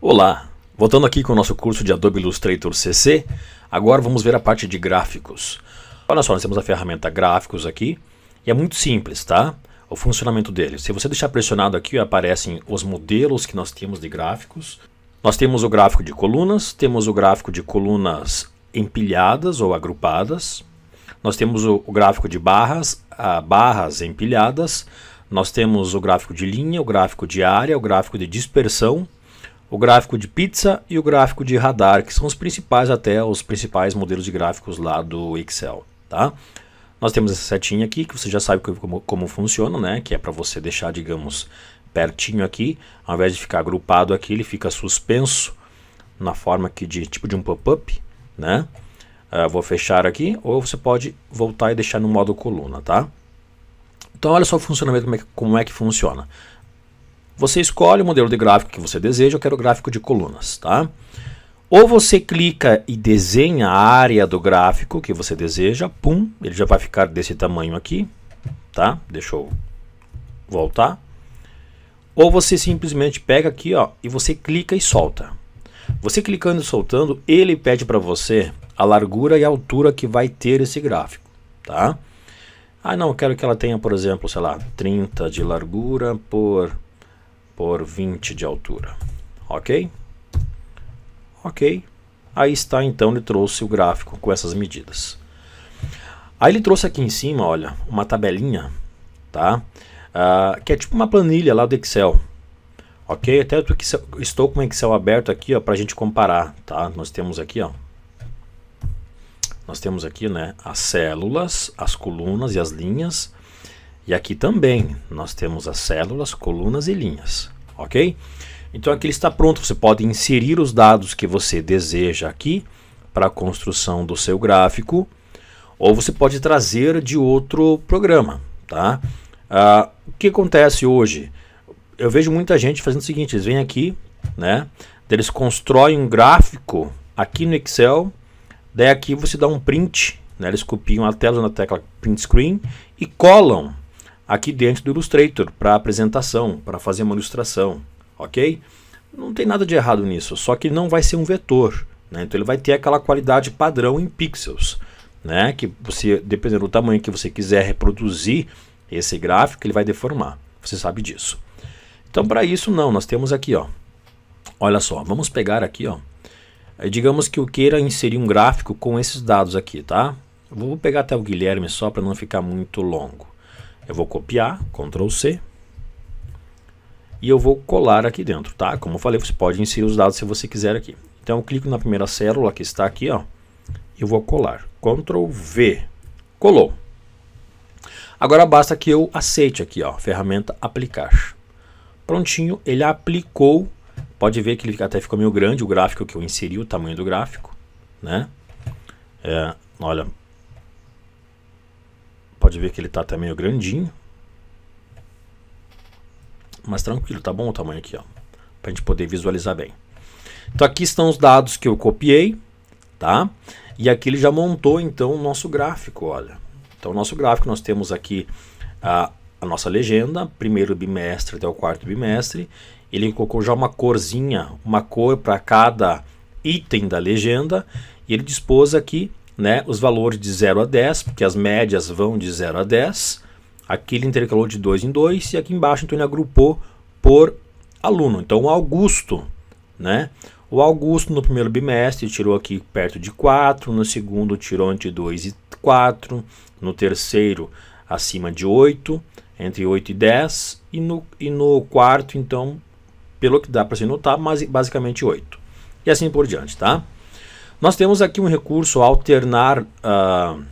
Olá, voltando aqui com o nosso curso de Adobe Illustrator CC, agora vamos ver a parte de gráficos. Olha só, nós temos a ferramenta gráficos aqui e é muito simples, tá? O funcionamento dele. Se você deixar pressionado aqui, aparecem os modelos que nós temos de gráficos. Nós temos o gráfico de colunas, temos o gráfico de colunas empilhadas ou agrupadas. Nós temos o, o gráfico de barras, a, ah, barras empilhadas. Nós temos o gráfico de linha, o gráfico de área, o gráfico de dispersão o gráfico de pizza e o gráfico de radar, que são os principais até os principais modelos de gráficos lá do Excel, tá? Nós temos essa setinha aqui, que você já sabe como, como funciona, né? Que é para você deixar, digamos, pertinho aqui, ao invés de ficar agrupado aqui, ele fica suspenso na forma aqui de tipo de um pop-up, né? Ah, vou fechar aqui, ou você pode voltar e deixar no modo coluna, tá? Então olha só o funcionamento, como é, que, como é que funciona. Você escolhe o modelo de gráfico que você deseja, eu quero gráfico de colunas, tá? Ou você clica e desenha a área do gráfico que você deseja, pum, ele já vai ficar desse tamanho aqui, tá? Deixa eu voltar. Ou você simplesmente pega aqui, ó, e você clica e solta. Você clicando e soltando, ele pede para você a largura e a altura que vai ter esse gráfico, tá? Ah, não, quero que ela tenha, por exemplo, sei lá, 30 de largura por por 20 de altura. Ok? Ok. Aí está, então, ele trouxe o gráfico com essas medidas. Aí ele trouxe aqui em cima, olha, uma tabelinha, tá? Uh, que é tipo uma planilha lá do Excel. Ok? Até eu estou com o Excel aberto aqui, ó, para a gente comparar, tá? Nós temos aqui, ó. Nós temos aqui, né, as células, as colunas e as linhas. E aqui também nós temos as células, colunas e linhas, ok? Então aqui ele está pronto, você pode inserir os dados que você deseja aqui para a construção do seu gráfico, ou você pode trazer de outro programa, tá? Ah, o que acontece hoje? Eu vejo muita gente fazendo o seguinte, eles vêm aqui, né? Eles constroem um gráfico aqui no Excel, daí aqui você dá um print, né? eles copiam a tela na tecla print screen e colam aqui dentro do Illustrator para apresentação, para fazer uma ilustração, ok? Não tem nada de errado nisso, só que não vai ser um vetor, né? então ele vai ter aquela qualidade padrão em pixels, né? que você, dependendo do tamanho que você quiser reproduzir esse gráfico, ele vai deformar, você sabe disso. Então para isso não, nós temos aqui, ó, olha só, vamos pegar aqui, ó, digamos que eu queira inserir um gráfico com esses dados aqui, tá? Vou pegar até o Guilherme só para não ficar muito longo. Eu vou copiar, Ctrl C, e eu vou colar aqui dentro, tá? Como eu falei, você pode inserir os dados se você quiser aqui. Então eu clico na primeira célula que está aqui, ó, e vou colar. Ctrl V, colou. Agora basta que eu aceite aqui, ó, ferramenta aplicar. Prontinho, ele aplicou. Pode ver que ele até ficou meio grande o gráfico que eu inseri, o tamanho do gráfico, né? É, olha, pode ver que ele tá até meio grandinho. Mas tranquilo, tá bom o tamanho aqui, ó. Pra gente poder visualizar bem. Então aqui estão os dados que eu copiei, tá? E aqui ele já montou então o nosso gráfico, olha. Então o nosso gráfico nós temos aqui a, a nossa legenda, primeiro bimestre até o quarto bimestre. Ele colocou já uma corzinha, uma cor para cada item da legenda. E ele dispôs aqui né, os valores de 0 a 10, porque as médias vão de 0 a 10. Aqui ele intercalou de 2 em 2 e aqui embaixo então ele agrupou por aluno. Então o Augusto, né? O Augusto no primeiro bimestre tirou aqui perto de 4, no segundo tirou entre 2 e 4, no terceiro acima de 8, entre 8 e 10 e no, e no quarto então, pelo que dá para se notar, mas basicamente 8. E assim por diante, tá? Nós temos aqui um recurso alternar uh,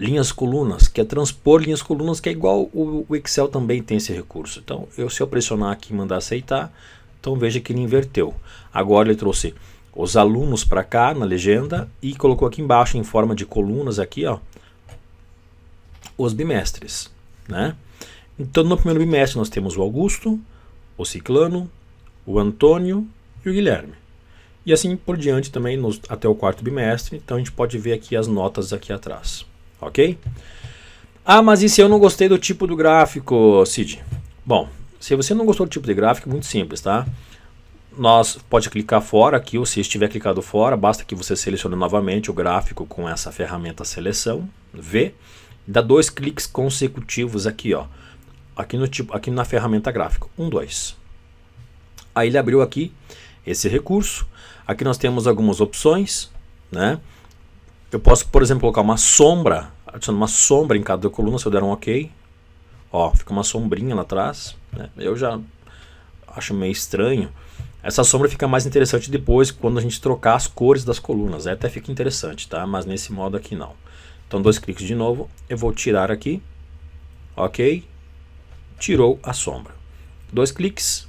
linhas colunas, que é transpor linhas colunas, que é igual o, o Excel também tem esse recurso. Então, eu, se eu pressionar aqui e mandar aceitar, então veja que ele inverteu. Agora ele trouxe os alunos para cá na legenda e colocou aqui embaixo em forma de colunas aqui, ó, os bimestres, né? Então no primeiro bimestre nós temos o Augusto, o Ciclano, o Antônio e o Guilherme. E assim por diante também nos, até o quarto bimestre. Então a gente pode ver aqui as notas aqui atrás, ok? Ah, mas e se eu não gostei do tipo do gráfico, Cid? Bom, se você não gostou do tipo de gráfico, muito simples, tá? Nós pode clicar fora aqui, ou se estiver clicado fora, basta que você selecione novamente o gráfico com essa ferramenta seleção, V, dá dois cliques consecutivos aqui, ó. Aqui, no tipo, aqui na ferramenta gráfico, um, dois. Aí ele abriu aqui esse recurso, Aqui nós temos algumas opções, né? Eu posso, por exemplo, colocar uma sombra, adicionar uma sombra em cada coluna se eu der um OK. Ó, fica uma sombrinha lá atrás, né? Eu já acho meio estranho. Essa sombra fica mais interessante depois quando a gente trocar as cores das colunas. até fica interessante, tá? Mas nesse modo aqui não. Então, dois cliques de novo. Eu vou tirar aqui. Ok. Tirou a sombra. Dois cliques.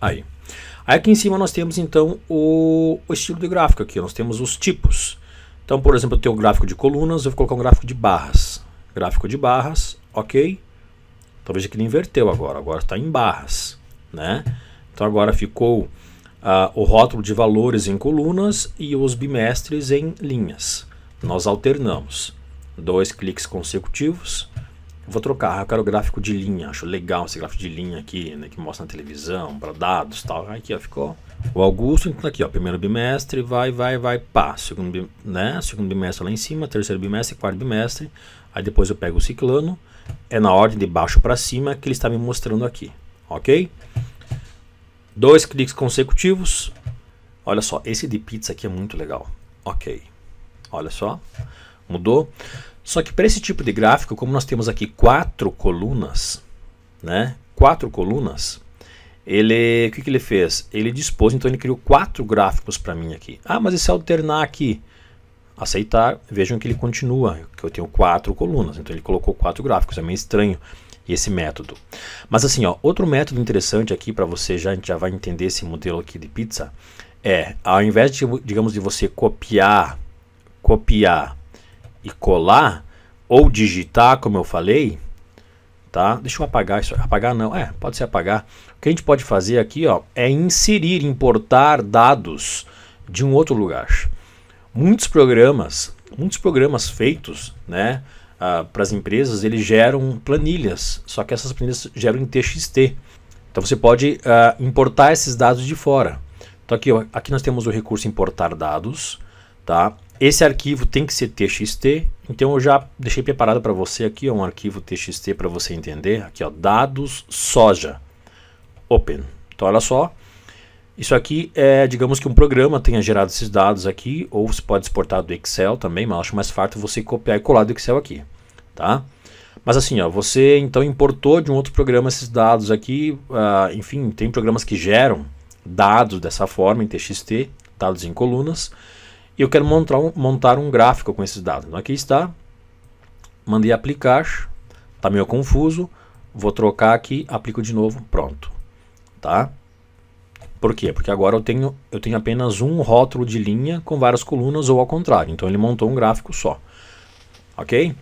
Aí. Aqui em cima nós temos então o, o estilo de gráfico aqui, nós temos os tipos. Então, por exemplo, eu tenho um gráfico de colunas, eu vou colocar um gráfico de barras. Gráfico de barras, ok. Então veja que ele inverteu agora, agora está em barras. Né? Então agora ficou uh, o rótulo de valores em colunas e os bimestres em linhas. Nós alternamos dois cliques consecutivos, Vou trocar, eu quero gráfico de linha, acho legal esse gráfico de linha aqui, né, que mostra na televisão, para dados tal. Aqui, ó, ficou o Augusto, então aqui, ó, primeiro bimestre, vai, vai, vai, pá, segundo, né, segundo bimestre lá em cima, terceiro bimestre, quarto bimestre, aí depois eu pego o ciclano, é na ordem de baixo para cima que ele está me mostrando aqui, ok? Dois cliques consecutivos, olha só, esse de pizza aqui é muito legal, ok, olha só, mudou. Só que para esse tipo de gráfico, como nós temos aqui quatro colunas, né? Quatro colunas. Ele, o que, que ele fez? Ele dispôs, então ele criou quatro gráficos para mim aqui. Ah, mas e se alternar aqui? Aceitar, vejam que ele continua, que eu tenho quatro colunas, então ele colocou quatro gráficos, é meio estranho esse método. Mas assim, ó, outro método interessante aqui para você, já, a gente já vai entender esse modelo aqui de pizza, é, ao invés de, digamos, de você copiar, copiar e colar ou digitar, como eu falei, tá? Deixa eu apagar isso. Apagar não, é, pode ser apagar. O que a gente pode fazer aqui, ó, é inserir, importar dados de um outro lugar. Muitos programas, muitos programas feitos, né, ah, para as empresas, eles geram planilhas, só que essas planilhas geram em TXT. Então você pode ah, importar esses dados de fora. Então aqui, ó, aqui nós temos o recurso importar dados, tá? Esse arquivo tem que ser txt, então eu já deixei preparado para você aqui é um arquivo txt para você entender. Aqui, ó, dados soja, open. Então, olha só, isso aqui é, digamos que um programa tenha gerado esses dados aqui, ou você pode exportar do Excel também, mas acho mais fácil você copiar e colar do Excel aqui, tá? Mas assim, ó, você então importou de um outro programa esses dados aqui, uh, enfim, tem programas que geram dados dessa forma em TXT, dados em colunas, e eu quero montar um, montar um gráfico com esses dados. Então aqui está, mandei aplicar, está meio confuso, vou trocar aqui, aplico de novo, pronto. Tá? Por quê? Porque agora eu tenho, eu tenho apenas um rótulo de linha com várias colunas ou ao contrário. Então ele montou um gráfico só. Ok?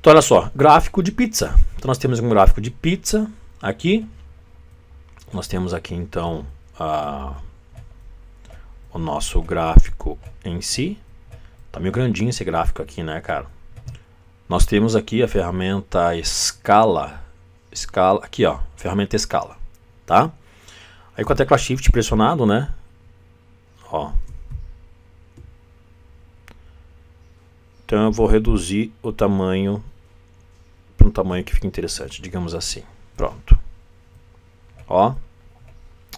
Então olha só, gráfico de pizza. Então nós temos um gráfico de pizza aqui. Nós temos aqui então a o nosso gráfico em si. Tá meio grandinho esse gráfico aqui, né, cara? Nós temos aqui a ferramenta escala, escala, aqui ó, ferramenta escala, tá? Aí com a tecla Shift pressionado, né? Ó. Então eu vou reduzir o tamanho para um tamanho que fica interessante, digamos assim. Pronto. Ó.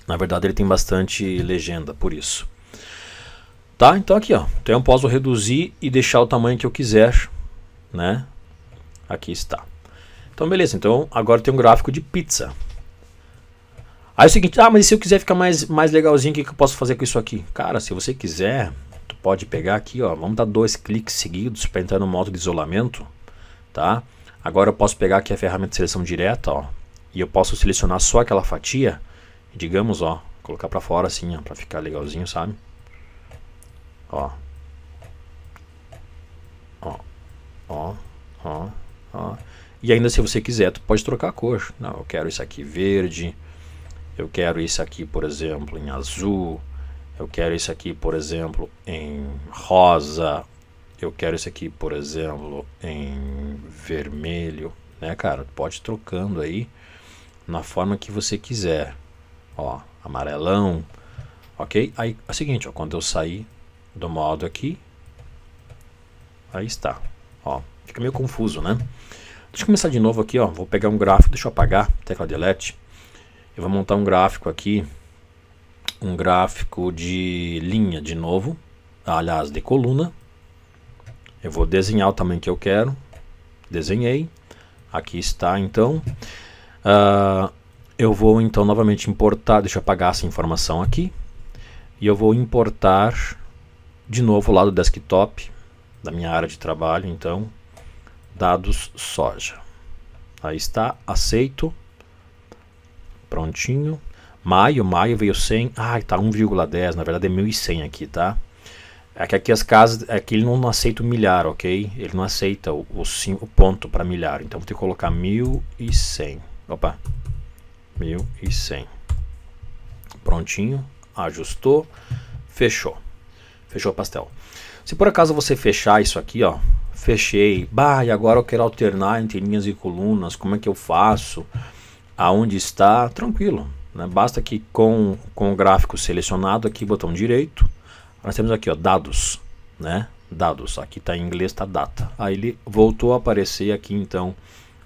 Na verdade ele tem bastante legenda, por isso. Tá? Então aqui, ó, então eu posso reduzir e deixar o tamanho que eu quiser, né? Aqui está. Então beleza, então agora tem um gráfico de pizza. Aí é o seguinte, ah, mas se eu quiser ficar mais, mais legalzinho, o que, que eu posso fazer com isso aqui? Cara, se você quiser, tu pode pegar aqui, ó, vamos dar dois cliques seguidos para entrar no modo de isolamento, tá? Agora eu posso pegar aqui a ferramenta de seleção direta, ó, e eu posso selecionar só aquela fatia, digamos, ó, colocar para fora assim, ó, para ficar legalzinho, sabe? Ó. Ó. Ó. Ó. Ó. E ainda se você quiser, tu pode trocar a cor. Não, eu quero isso aqui verde. Eu quero isso aqui, por exemplo, em azul. Eu quero isso aqui, por exemplo, em rosa. Eu quero isso aqui, por exemplo, em vermelho, né, cara? Pode ir trocando aí na forma que você quiser. Ó, amarelão. OK? Aí é o seguinte, ó, quando eu sair do modo aqui. Aí está. Ó, fica meio confuso, né? Deixa eu começar de novo aqui, ó. Vou pegar um gráfico, deixa eu apagar, tecla delete. Eu vou montar um gráfico aqui, um gráfico de linha de novo, aliás, de coluna. Eu vou desenhar o tamanho que eu quero. Desenhei. Aqui está, então. Uh, eu vou, então, novamente importar, deixa eu apagar essa informação aqui. E eu vou importar de novo lá do desktop, da minha área de trabalho, então, dados soja. Aí está, aceito, prontinho. Maio, maio veio 100, ai tá 1,10, na verdade é 1.100 aqui, tá? É que aqui as casas, é que ele não aceita o milhar, ok? Ele não aceita o, o, o ponto para milhar, então vou ter que colocar 1.100, opa, 1.100. Prontinho, ajustou, fechou. Fechou o pastel. Se por acaso você fechar isso aqui, ó, fechei. Bah, e agora eu quero alternar entre linhas e colunas, como é que eu faço? Aonde está? Tranquilo. Né? Basta que com, com o gráfico selecionado aqui, botão direito, nós temos aqui, ó, dados, né? Dados. Aqui está em inglês, está data. Aí ele voltou a aparecer aqui, então,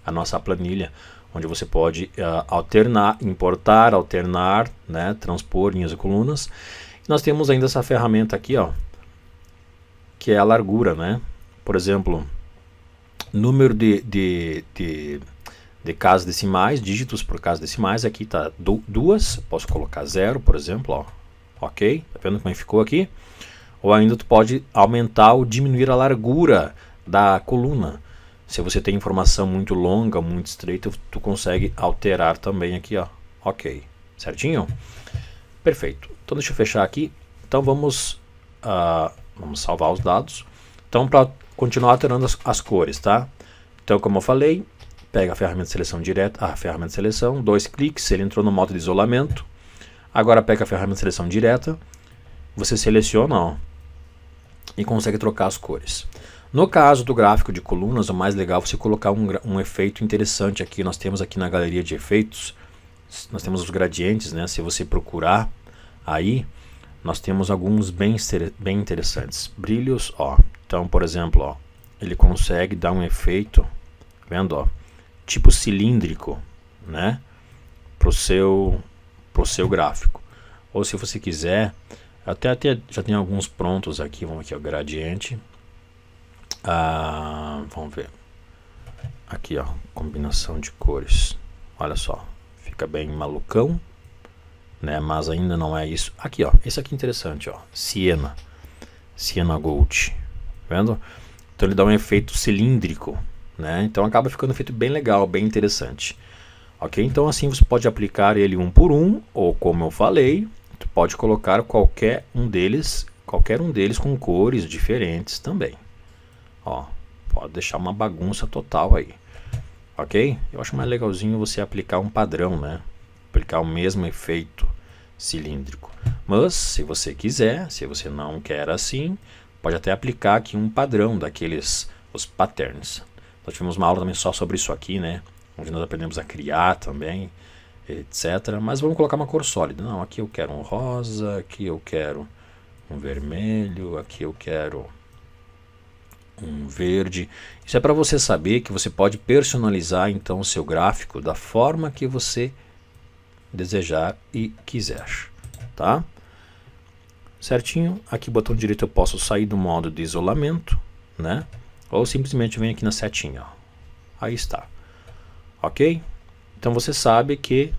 a nossa planilha, onde você pode uh, alternar, importar, alternar, né? Transpor linhas e colunas. Nós temos ainda essa ferramenta aqui, ó, que é a largura, né? Por exemplo, número de, de, de, de casas decimais, dígitos por casas decimais, aqui está duas, posso colocar zero, por exemplo, ó, ok? Tá vendo como é ficou aqui? Ou ainda tu pode aumentar ou diminuir a largura da coluna. Se você tem informação muito longa, muito estreita, tu consegue alterar também aqui, ó, ok, certinho? Perfeito. Então deixa eu fechar aqui. Então vamos, uh, vamos salvar os dados. Então para continuar alterando as, as, cores, tá? Então como eu falei, pega a ferramenta de seleção direta, a ferramenta de seleção, dois cliques, ele entrou no modo de isolamento. Agora pega a ferramenta de seleção direta, você seleciona ó, e consegue trocar as cores. No caso do gráfico de colunas, o mais legal é você colocar um, um, efeito interessante aqui. Nós temos aqui na galeria de efeitos, nós temos os gradientes, né? Se você procurar, Aí nós temos alguns bem, bem interessantes. Brilhos, ó. Então, por exemplo, ó, ele consegue dar um efeito, tá vendo, ó, tipo cilíndrico, né, pro seu, pro seu gráfico. Ou se você quiser, até, até já tem alguns prontos aqui, vamos aqui, ó, gradiente. Ah, vamos ver. Aqui, ó, combinação de cores. Olha só, fica bem malucão né? Mas ainda não é isso. Aqui, ó, esse aqui é interessante, ó, Siena, Siena Gold, tá vendo? Então ele dá um efeito cilíndrico, né? Então acaba ficando um efeito bem legal, bem interessante. Ok? Então assim você pode aplicar ele um por um, ou como eu falei, tu pode colocar qualquer um deles, qualquer um deles com cores diferentes também. Ó, pode deixar uma bagunça total aí. Ok? Eu acho mais legalzinho você aplicar um padrão, né? Aplicar o mesmo efeito cilíndrico. Mas, se você quiser, se você não quer assim, pode até aplicar aqui um padrão daqueles, os patterns. Nós tivemos uma aula também só sobre isso aqui, né? Onde nós aprendemos a criar também, etc. Mas vamos colocar uma cor sólida. Não, aqui eu quero um rosa, aqui eu quero um vermelho, aqui eu quero um verde. Isso é para você saber que você pode personalizar então o seu gráfico da forma que você desejar e quiser, tá? Certinho, aqui botão direito eu posso sair do modo de isolamento, né? Ou simplesmente venho aqui na setinha, ó. aí está, ok? Então você sabe que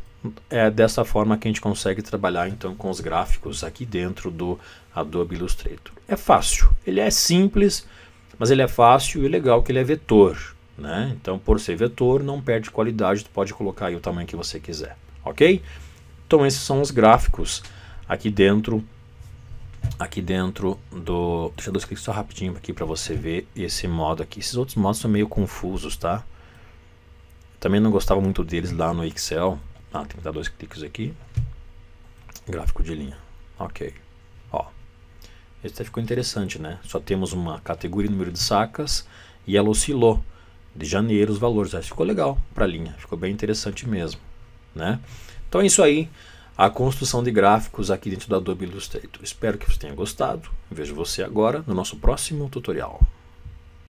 é dessa forma que a gente consegue trabalhar então com os gráficos aqui dentro do Adobe Illustrator. É fácil, ele é simples, mas ele é fácil e legal que ele é vetor, né? Então por ser vetor não perde qualidade, tu pode colocar aí o tamanho que você quiser ok? Então esses são os gráficos aqui dentro aqui dentro do deixa eu dar cliques só rapidinho aqui para você ver esse modo aqui esses outros modos são meio confusos tá também não gostava muito deles lá no Excel ah tem que dar dois cliques aqui gráfico de linha ok ó esse até ficou interessante né só temos uma categoria número de sacas e ela oscilou de janeiro os valores que ficou legal para a linha ficou bem interessante mesmo né? Então é isso aí, a construção de gráficos aqui dentro do Adobe Illustrator. Espero que você tenha gostado. Vejo você agora no nosso próximo tutorial.